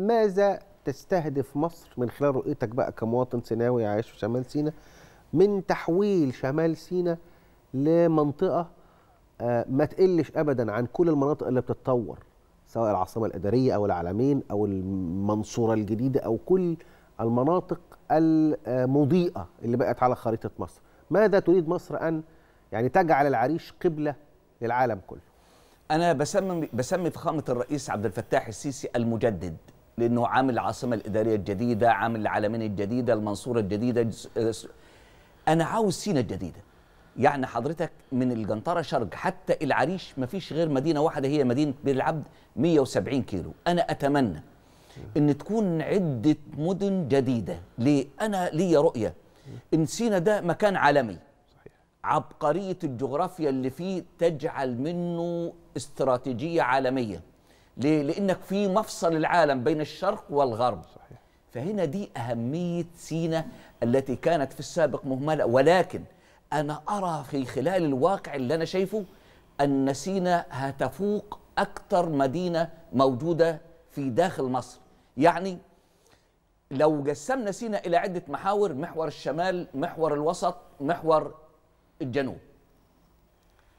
ماذا تستهدف مصر من خلال رؤيتك بقى كمواطن سيناوي عايش في شمال سيناء من تحويل شمال سيناء لمنطقه آه، ما تقلش ابدا عن كل المناطق اللي بتتطور سواء العاصمه الاداريه او العالمين او المنصوره الجديده او كل المناطق المضيئه اللي بقت على خريطه مصر ماذا تريد مصر ان يعني تجعل العريش قبله للعالم كله انا بسمي بسمي فخامه الرئيس عبد الفتاح السيسي المجدد لانه عامل العاصمه الاداريه الجديده عامل العلمين الجديده المنصوره الجديده آه، انا عاوز سينا الجديده يعني حضرتك من الجنطرة شرق حتى العريش ما فيش غير مدينة واحدة هي مدينة بير العبد 170 كيلو أنا أتمنى أن تكون عدة مدن جديدة ليه؟ أنا ليا رؤية إن سينا ده مكان عالمي عبقرية الجغرافيا اللي فيه تجعل منه استراتيجية عالمية ليه؟ لأنك في مفصل العالم بين الشرق والغرب صحيح. فهنا دي أهمية سينا التي كانت في السابق مهملة ولكن أنا أرى في خلال الواقع اللي أنا شايفه أن سينا هتفوق أكثر مدينة موجودة في داخل مصر يعني لو قسمنا سينا إلى عدة محاور محور الشمال محور الوسط محور الجنوب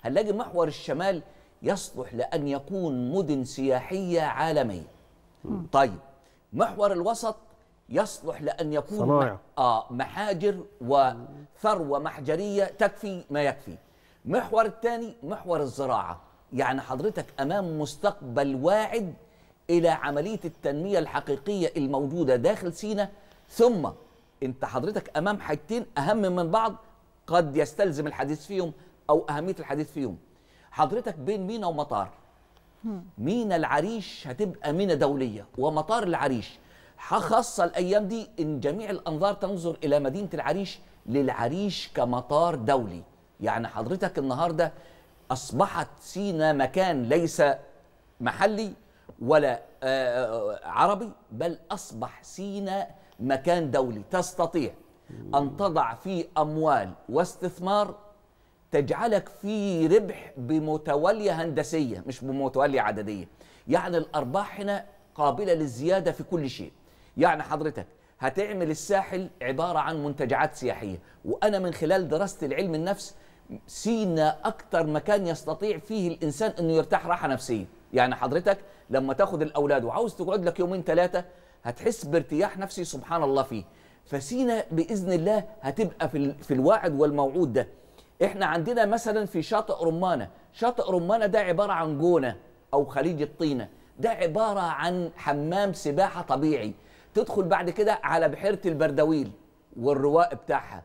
هنلاقي محور الشمال يصلح لأن يكون مدن سياحية عالمية طيب محور الوسط يصلح لأن يكون آه محاجر وثروة محجرية تكفي ما يكفي محور الثاني محور الزراعة يعني حضرتك أمام مستقبل واعد إلى عملية التنمية الحقيقية الموجودة داخل سينا ثم أنت حضرتك أمام حاجتين أهم من بعض قد يستلزم الحديث فيهم أو أهمية الحديث فيهم حضرتك بين مينا ومطار مينا العريش هتبقى مينا دوليه ومطار العريش خاصه الايام دي ان جميع الانظار تنظر الى مدينه العريش للعريش كمطار دولي يعني حضرتك النهارده اصبحت سينا مكان ليس محلي ولا آه، آه، عربي بل اصبح سينا مكان دولي تستطيع ان تضع فيه اموال واستثمار تجعلك في ربح بمتولية هندسية مش بمتولية عددية يعني الأرباح هنا قابلة للزيادة في كل شيء يعني حضرتك هتعمل الساحل عبارة عن منتجعات سياحية وأنا من خلال دراسة العلم النفس سينا أكتر مكان يستطيع فيه الإنسان أنه يرتاح راحة نفسية يعني حضرتك لما تأخذ الأولاد وعاوز تقعد لك يومين ثلاثة هتحس بارتياح نفسي سبحان الله فيه فسينا بإذن الله هتبقى في, في الواعد والموعود ده احنا عندنا مثلا في شاطئ رمانه شاطئ رمانه ده عباره عن جونه او خليج الطينه ده عباره عن حمام سباحه طبيعي تدخل بعد كده على بحيره البردويل والرواق بتاعها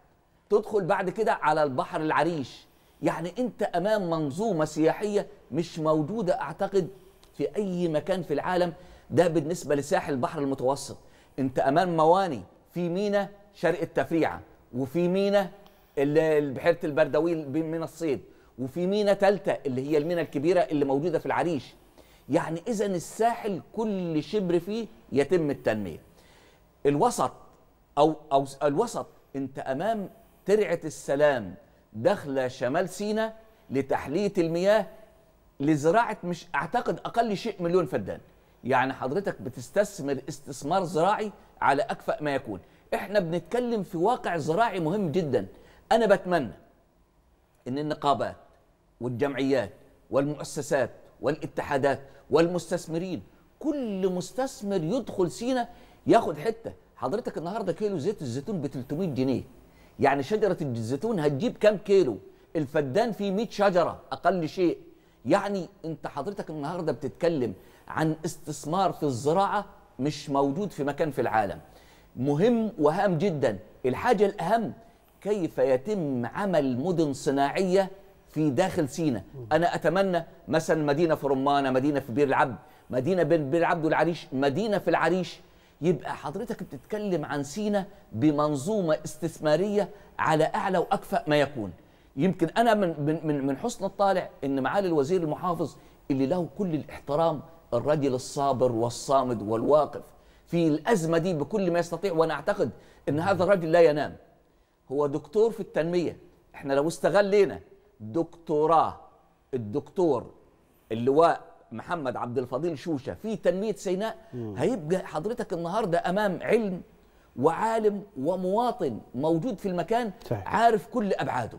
تدخل بعد كده على البحر العريش يعني انت امام منظومه سياحيه مش موجوده اعتقد في اي مكان في العالم ده بالنسبه لساحل البحر المتوسط انت امام مواني في مينا شرق التفريعه وفي مينا بحيره البردويل من الصيد وفي مينا ثالثه اللي هي المينا الكبيره اللي موجوده في العريش يعني اذا الساحل كل شبر فيه يتم التنميه الوسط او او الوسط انت امام ترعه السلام داخله شمال سينا لتحليه المياه لزراعه مش اعتقد اقل شيء مليون فدان يعني حضرتك بتستثمر استثمار زراعي على اكفأ ما يكون احنا بنتكلم في واقع زراعي مهم جدا انا بتمنى ان النقابات والجمعيات والمؤسسات والاتحادات والمستثمرين كل مستثمر يدخل سينا ياخد حته حضرتك النهارده كيلو زيت الزيتون ب 300 جنيه يعني شجره الزيتون هتجيب كام كيلو الفدان فيه 100 شجره اقل شيء يعني انت حضرتك النهارده بتتكلم عن استثمار في الزراعه مش موجود في مكان في العالم مهم وهام جدا الحاجه الاهم كيف يتم عمل مدن صناعية في داخل سينا أنا أتمنى مثلا مدينة في رمانة مدينة في بير العبد مدينة بين بير العبد والعريش مدينة في العريش يبقى حضرتك بتتكلم عن سينا بمنظومة استثمارية على أعلى وأكفأ ما يكون يمكن أنا من, من, من حسن الطالع أن معالي الوزير المحافظ اللي له كل الاحترام الرجل الصابر والصامد والواقف في الأزمة دي بكل ما يستطيع وأنا أعتقد أن هذا الرجل لا ينام هو دكتور في التنميه احنا لو استغلينا دكتوراه الدكتور اللواء محمد عبد الفضيل شوشه في تنميه سيناء هيبقى حضرتك النهارده امام علم وعالم ومواطن موجود في المكان صحيح. عارف كل ابعاده